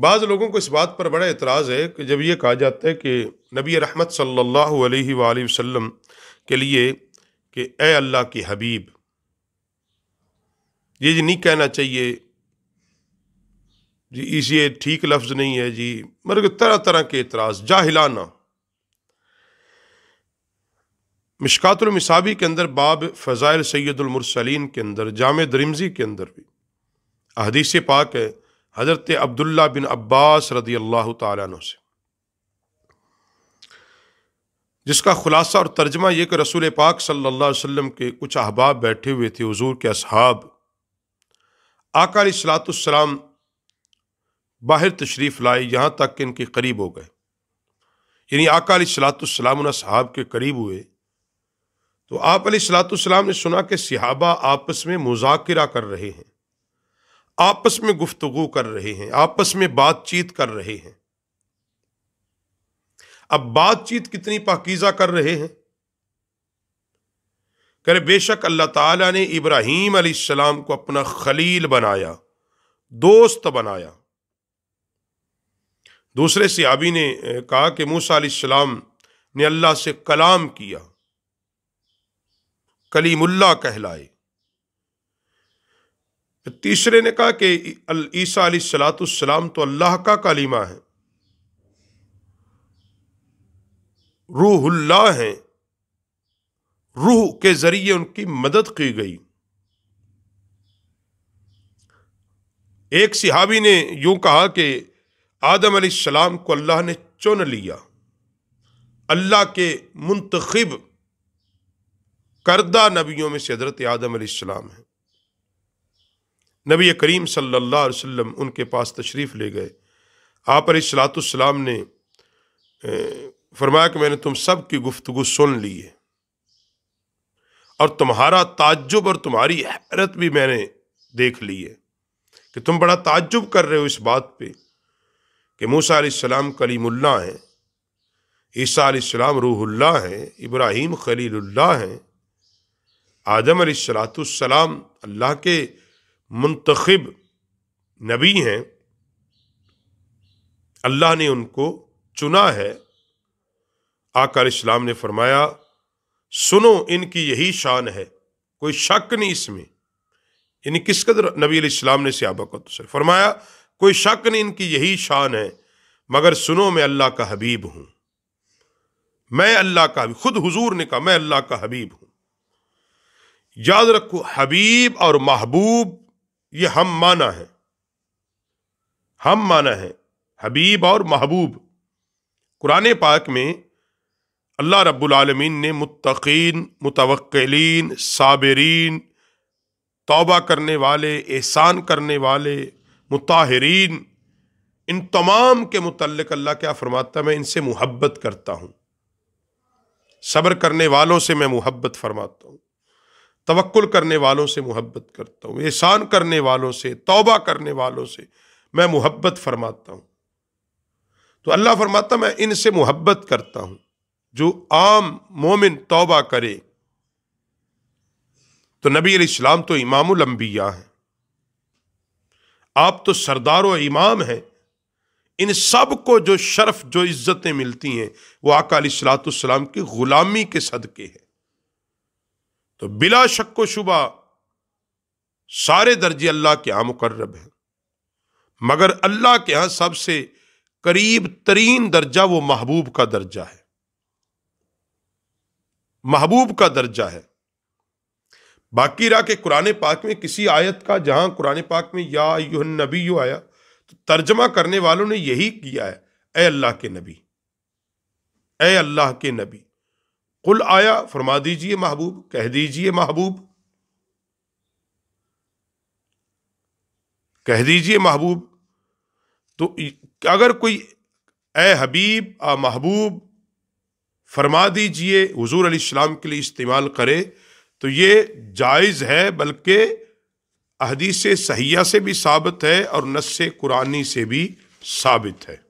बाज़ लोगों को इस बात पर बड़ा एतराज़ है कि जब ये कहा जाता है कि नबी रहमत सल्लल्लाहु अलैहि वसल्लम के लिए कि ए अल्लाह के हबीब ये जी नहीं कहना चाहिए जी इस ये ठीक लफ्ज़ नहीं है जी मतलब तरह तरह के एतराज़ जाहिलाना मिशकातुलमसाबी के अंदर बाब फ़ज़ाइल सैदुलमरसलिन के अंदर जाम दरिमजी के अंदर भी अहदीस पाक है हज़रत अब्दुल्ला बिन अब्बास रदी अल्लाह तु से जिसका ख़ुलासा और तर्जमा यह कि रसूल पाक सल्ला अलैहि के कुछ अहबाब बैठे हुए थे हजूर के अहाब आकार सलातम बाहर तशरीफ़ लाए यहाँ तक कि इनके करीब हो गए यानी आका सलातम उन के करीब हुए तो आप सलातम ने सुना कि सिहाबा आपस में मुजाकरा कर रहे हैं आपस में गुफ्तगु कर रहे हैं आपस में बातचीत कर रहे हैं अब बातचीत कितनी पाकिजा कर रहे हैं करे बेशक अल्लाह ताला ने इब्राहीम सलाम को अपना खलील बनाया दोस्त बनाया दूसरे सियाबी ने कहा कि मूसा सलाम ने अल्लाह से कलाम किया कलीमुल्ला कहलाए तीसरे ने कहा कि ईसा अली सलातम तो अल्लाह का कालीमा है रूहुल्ला है रूह के जरिए उनकी मदद की गई एक सिहाबी ने यूं कहा कि आदम सलाम को अल्लाह ने चुन लिया अल्लाह के मुंतखब करदा नबियों में से हजरत आदम सलाम है नबी करीम सल्लल्लाहु अलैहि वसल्लम उनके पास तशरीफ़ ले गए आप सलातम ने फरमाया कि मैंने तुम सब की गुफ्तु सुन ली है और तुम्हारा ताज्जुब और तुम्हारी हैरत भी मैंने देख ली है कि तुम बड़ा ताज्जुब कर रहे हो इस बात पे कि मूसा सलाम कलीमुल्ला हैं ईसा सलाम रूहुल्ला हैं इब्राहिम खलील्ला हैं आदम सलाम अल्लाह के मुंतखब नबी हैं अल्लाह ने उनको चुना है आकर इस्लाम ने फरमाया सुनो इनकी यही शान है कोई शक नहीं इसमें इन्हें किस कदर नबी इस्लाम ने सयाबकत से फरमाया कोई शक नहीं इनकी यही शान है मगर सुनो मैं अल्लाह का हबीब हूं मैं अल्लाह का खुद हुजूर ने कहा मैं अल्लाह का हबीब हूँ याद रखो हबीब और महबूब ये हम माना है हम माना है हबीब और महबूब कुरान पाक में अल्लाह रब्बुल आलमीन ने मुत्तकीन मुतवक्लिन साबरीन तौबा करने वाले एहसान करने वाले मुताहरीन इन तमाम के मुतलक अल्लाह क्या फरमाता है मैं इनसे मुहब्बत करता हूँ सब्र करने वालों से मैं मुहब्बत फरमाता हूँ तवक्ल करने वालों से मोहब्बत करता हूँ एहसान करने वालों से तौबा करने वालों से मैं मोहब्बत फरमाता हूँ तो अल्लाह फरमाता मैं इनसे मोहब्बत करता हूँ जो आम मोमिन तौबा करे तो नबी इस्लाम तो इमामबिया हैं आप तो सरदार व इमाम हैं इन सब को जो शर्फ जो इज्जतें मिलती हैं वह आका सलाम की ग़ुलामी के सदक़े हैं तो बिला शक शुबा सारे दर्जे अल्लाह के यहां मुकर्रब हैं मगर अल्लाह के यहां सबसे करीब तरीन दर्जा वो महबूब का दर्जा है महबूब का दर्जा है बाकी रहा के कुरान पाक में किसी आयत का जहां कुरान पाक में या यूहन नबी यू आया तो तर्जमा करने वालों ने यही किया है ए अल्लाह के नबी ए अल्लाह के नबी कुल आया फरमा दीजिए महबूब कह दीजिए महबूब कह दीजिए महबूब तो अगर कोई ए हबीब आ महबूब फरमा दीजिए हजूर आसमाम के लिए इस्तेमाल करे तो ये जायज़ है बल्कि अहदीस सहिया से भी साबित है और नस्से कुरानी से भी साबित है